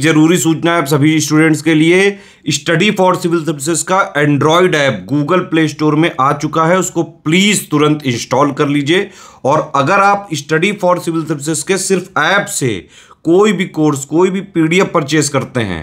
जरूरी सूचना है सभी स्टूडेंट्स के लिए स्टडी फॉर सिविल सर्विसेज का Android app Google play store में आ चुका है उसको प्लीज़ तुरंत इंस्टॉल कर लीजिए और अगर आप स्टडी फॉर सिविल सर्विसेज के सिर्फ ऐप से कोई भी कोर्स कोई भी पीडीएफ परचेज करते हैं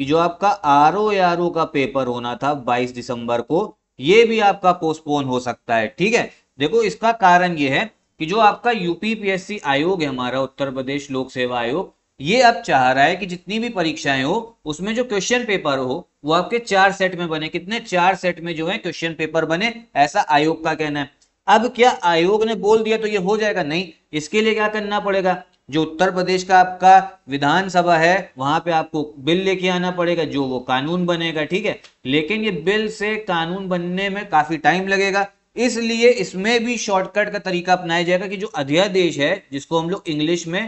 कि जो आपका आर ओ आर ओ का पेपर होना था 22 दिसंबर को ये भी आपका पोस्टपोन हो सकता है ठीक है देखो इसका कारण ये है कि जो आपका यूपीपीएससी आयोग है हमारा उत्तर प्रदेश लोक सेवा आयोग ये अब चाह रहा है कि जितनी भी परीक्षाएं हो उसमें जो क्वेश्चन पेपर हो वो आपके चार सेट में बने कितने चार सेट में जो है क्वेश्चन पेपर बने ऐसा आयोग का कहना है अब क्या आयोग ने बोल दिया तो ये हो जाएगा नहीं इसके लिए क्या करना पड़ेगा जो उत्तर प्रदेश का आपका विधानसभा है वहां पे आपको बिल लेके आना पड़ेगा जो वो कानून बनेगा ठीक है लेकिन ये बिल से कानून बनने में काफी टाइम लगेगा इसलिए इसमें भी शॉर्टकट का तरीका अपनाया जाएगा कि जो अध्यादेश है जिसको हम लोग इंग्लिश में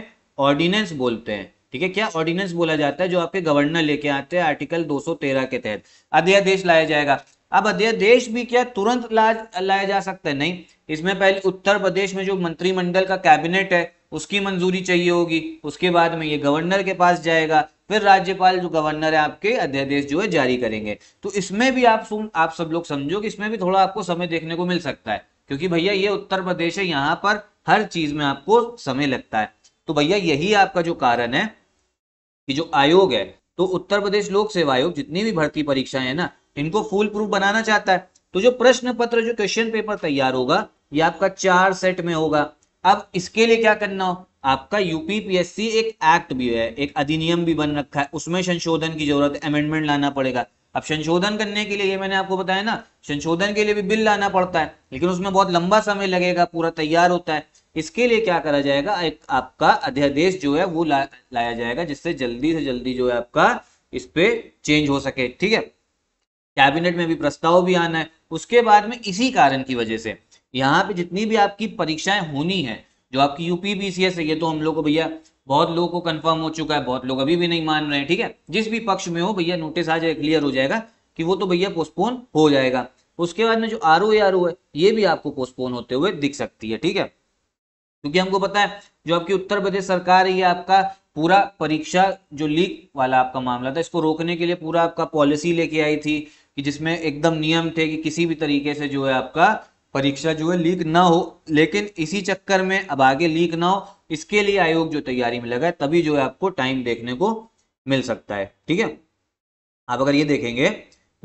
ऑर्डिनेंस बोलते हैं ठीक है क्या ऑर्डिनेंस बोला जाता है जो आपके गवर्नर लेके आते हैं आर्टिकल 213 के तहत अध्यादेश लाया जाएगा अब अध्यादेश भी क्या तुरंत लाया जा सकता है नहीं इसमें पहले उत्तर प्रदेश में जो मंत्रिमंडल का कैबिनेट है उसकी मंजूरी चाहिए होगी उसके बाद में ये गवर्नर के पास जाएगा फिर राज्यपाल जो गवर्नर है आपके अध्यादेश जो है जारी करेंगे तो इसमें भी आप सुन आप सब लोग समझो कि इसमें भी थोड़ा आपको समय देखने को मिल सकता है क्योंकि भैया ये उत्तर प्रदेश है यहाँ पर हर चीज में आपको समय लगता है तो भैया यही आपका जो कारण है कि जो आयोग है तो उत्तर प्रदेश लोक सेवा आयोग जितनी भी भर्ती परीक्षाएं है ना इनको फुल प्रूफ बनाना चाहता है तो जो प्रश्न पत्र जो क्वेश्चन पेपर तैयार होगा ये आपका चार सेट में होगा अब इसके लिए क्या करना हो आपका यूपीपीएससी एक एक्ट भी है एक अधिनियम भी बन रखा है उसमें संशोधन की जरूरत है अमेंडमेंट लाना पड़ेगा अब संशोधन करने के लिए ये मैंने आपको बताया ना संशोधन के लिए भी बिल लाना पड़ता है लेकिन उसमें बहुत लंबा समय लगेगा पूरा तैयार होता है इसके लिए क्या करा जाएगा एक आपका अध्यादेश जो है वो ला, लाया जाएगा जिससे जल्दी से जल्दी जो है आपका इस पे चेंज हो सके ठीक है कैबिनेट में भी प्रस्ताव भी आना है उसके बाद में इसी कारण की वजह से यहाँ पे जितनी भी आपकी परीक्षाएं होनी है जो आपकी यूपी बी सी एस है ये तो हम लोग को भैया बहुत लोगों को कंफर्म हो चुका है बहुत लोग अभी भी नहीं मान रहे हैं ठीक है जिस भी पक्ष में हो भैया नोटिस आ जाए क्लियर हो जाएगा कि वो तो भैया पोस्टपोन हो जाएगा उसके बाद में जो आर ओ आर ओ है ये भी आपको पोस्टपोन होते हुए दिख सकती है ठीक है क्योंकि हमको पता है जो आपकी उत्तर प्रदेश सरकार है ये आपका पूरा परीक्षा जो लीक वाला आपका मामला था इसको रोकने के लिए पूरा आपका पॉलिसी लेके आई थी कि जिसमें एकदम नियम थे कि किसी भी तरीके से जो है आपका परीक्षा जो है लीक ना हो लेकिन इसी चक्कर में अब आगे लीक ना हो इसके लिए आयोग जो तैयारी में लगा है तभी जो है आपको टाइम देखने को मिल सकता है ठीक है आप अगर ये देखेंगे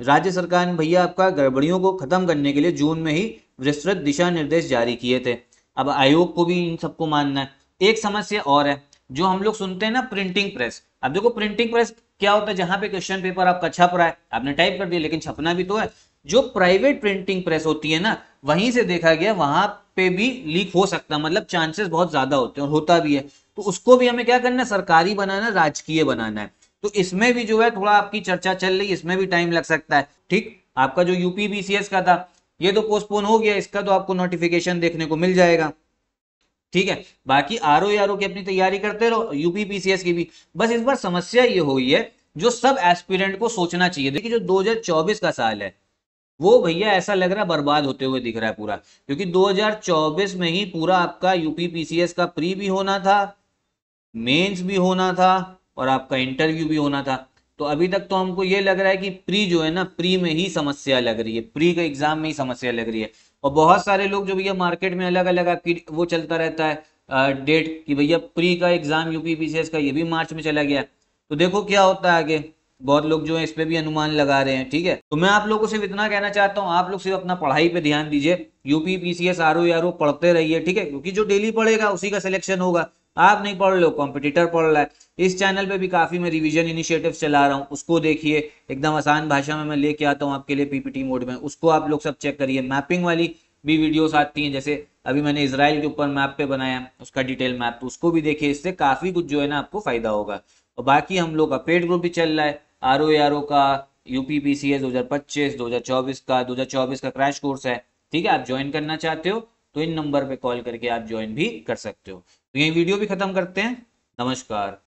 राज्य सरकार ने भैया आपका गड़बड़ियों को खत्म करने के लिए जून में ही विस्तृत दिशा निर्देश जारी किए थे अब आयोग को भी इन सबको मानना है एक समस्या और है जो हम लोग सुनते हैं ना प्रिंटिंग प्रेस अब देखो प्रिंटिंग प्रेस क्या होता है जहां पे क्वेश्चन पेपर आपका छप रहा अच्छा है आपने टाइप कर दिया लेकिन छपना भी तो है जो प्राइवेट प्रिंटिंग प्रेस होती है ना वहीं से देखा गया वहां पे भी लीक हो सकता है मतलब चांसेस बहुत ज्यादा होते हैं और होता भी है तो उसको भी हमें क्या करना है सरकारी बनाना राजकीय बनाना है तो इसमें भी जो है थोड़ा आपकी चर्चा चल रही इसमें भी टाइम लग सकता है ठीक आपका जो यूपी का था ये तो पोस्टपोन हो गया इसका तो आपको नोटिफिकेशन देखने को मिल जाएगा ठीक है बाकी आर ओ की अपनी तैयारी करते रहो यूपी पीसीएस की भी बस इस बार समस्या ये हो गई है जो सब एस्पिरेंट को सोचना चाहिए देखिए जो 2024 का साल है वो भैया ऐसा लग रहा है बर्बाद होते हुए दिख रहा है पूरा क्योंकि 2024 में ही पूरा आपका यूपी पीसीएस का प्री भी होना था मेंस भी होना था और आपका इंटरव्यू भी होना था तो अभी तक तो हमको ये लग रहा है कि प्री जो है ना प्री में ही समस्या लग रही है प्री के एग्जाम में ही समस्या लग रही है और बहुत सारे लोग जो भैया मार्केट में अलग अलग आपकी वो चलता रहता है डेट कि भैया प्री का एग्जाम यूपी पीसीएस का ये भी मार्च में चला गया तो देखो क्या होता है आगे बहुत लोग जो है इस पर भी अनुमान लगा रहे हैं ठीक है तो मैं आप लोगों सिर्फ इतना कहना चाहता हूँ आप लोग सिर्फ अपना पढ़ाई पे ध्यान दीजिए यूपी पीसीएस आर ओ पढ़ते रहिए ठीक है क्योंकि जो डेली पढ़ेगा उसी का सिलेक्शन होगा आप नहीं पढ़ रहे हो कॉम्पिटिटर पढ़ रहा है इस चैनल पे भी काफी मैं रिवीजन इनिशिएटिव चला रहा हूँ उसको देखिए एकदम आसान भाषा में मैं लेके आता हूँ आपके लिए पीपीटी मोड में उसको आप लोग सब चेक करिए मैपिंग वाली भी वीडियोस आती हैं जैसे अभी मैंने इसराइल के ऊपर मैप पे बनाया उसका डिटेल मैप तो उसको भी देखिए इससे काफी कुछ जो है ना आपको फायदा होगा और बाकी हम लोग का पेड ग्रुप भी चल रहा है आर ओ आर ओ का यूपी पी सी एस दो हजार पच्चीस दो हजार चौबीस का दो हजार चौबीस का क्रैश कोर्स है ठीक है आप ज्वाइन करना चाहते हो तो इन नंबर पे कॉल करके आप ज्वाइन भी कर सकते हो तो यही वीडियो भी खत्म करते हैं नमस्कार